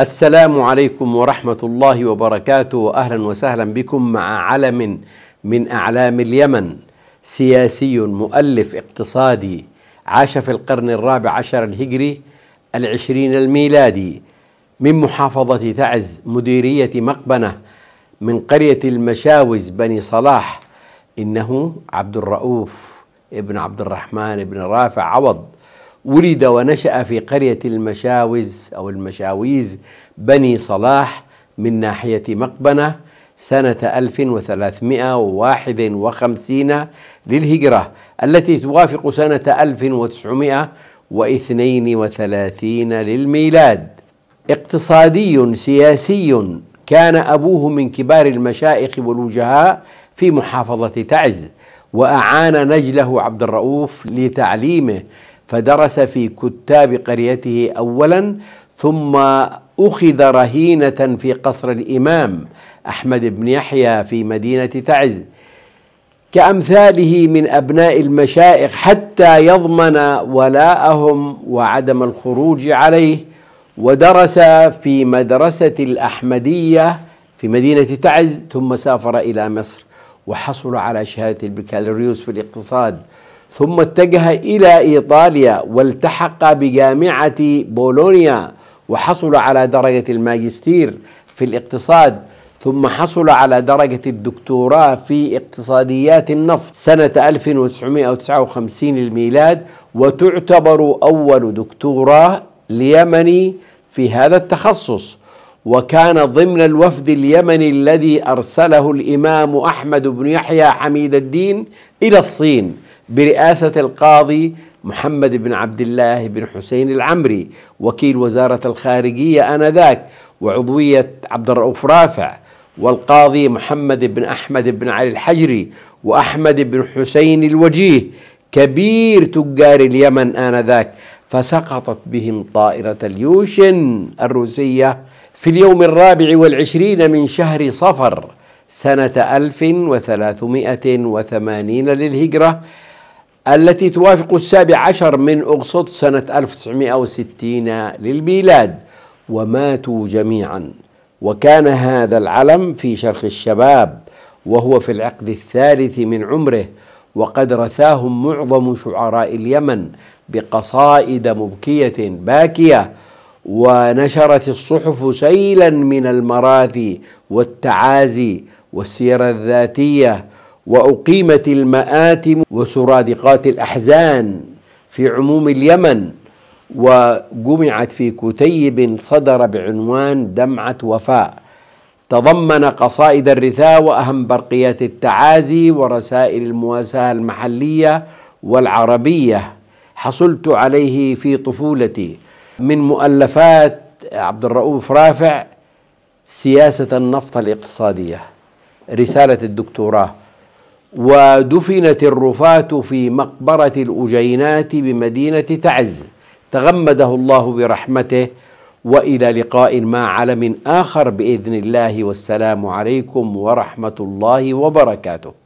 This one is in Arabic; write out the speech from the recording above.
السلام عليكم ورحمة الله وبركاته أهلا وسهلا بكم مع علم من أعلام اليمن سياسي مؤلف اقتصادي عاش في القرن الرابع عشر الهجري العشرين الميلادي من محافظة تعز مديرية مقبنة من قرية المشاوز بني صلاح إنه عبد الرؤوف ابن عبد الرحمن بن رافع عوض ولد ونشأ في قرية المشاوز أو المشاويز بني صلاح من ناحية مقبنة سنة 1351 للهجرة التي توافق سنة 1932 للميلاد اقتصادي سياسي كان أبوه من كبار المشائخ والوجهاء في محافظة تعز وأعان نجله عبد الرؤوف لتعليمه فدرس في كتاب قريته اولا ثم اخذ رهينه في قصر الامام احمد بن يحيى في مدينه تعز كامثاله من ابناء المشائخ حتى يضمن ولاءهم وعدم الخروج عليه ودرس في مدرسه الاحمديه في مدينه تعز ثم سافر الى مصر وحصل على شهاده البكالوريوس في الاقتصاد ثم اتجه إلى إيطاليا والتحق بجامعة بولونيا وحصل على درجة الماجستير في الاقتصاد ثم حصل على درجة الدكتوراه في اقتصاديات النفط سنة 1959 الميلاد وتعتبر أول دكتوراه ليمني في هذا التخصص وكان ضمن الوفد اليمني الذي أرسله الإمام أحمد بن يحيى حميد الدين إلى الصين برئاسة القاضي محمد بن عبد الله بن حسين العمري وكيل وزارة الخارجية آنذاك وعضوية عبد الرؤوف رافع والقاضي محمد بن أحمد بن علي الحجري وأحمد بن حسين الوجيه كبير تجار اليمن آنذاك فسقطت بهم طائرة اليوشن الروسية في اليوم الرابع والعشرين من شهر صفر سنة 1380 للهجرة التي توافق السابع عشر من أغسطس سنة 1960 للميلاد وماتوا جميعا وكان هذا العلم في شرخ الشباب وهو في العقد الثالث من عمره وقد رثاهم معظم شعراء اليمن بقصائد مبكية باكية ونشرت الصحف سيلا من المراثي والتعازي والسيرة الذاتية واقيمت المآتم وسرادقات الاحزان في عموم اليمن وجمعت في كتيب صدر بعنوان دمعة وفاء تضمن قصائد الرثاء وأهم برقيات التعازي ورسائل المواساة المحلية والعربية حصلت عليه في طفولتي من مؤلفات عبد الرؤوف رافع سياسة النفط الاقتصادية رسالة الدكتوراه ودفنت الرفاة في مقبرة الأجينات بمدينة تعز تغمده الله برحمته والى لقاء مع علم اخر باذن الله والسلام عليكم ورحمه الله وبركاته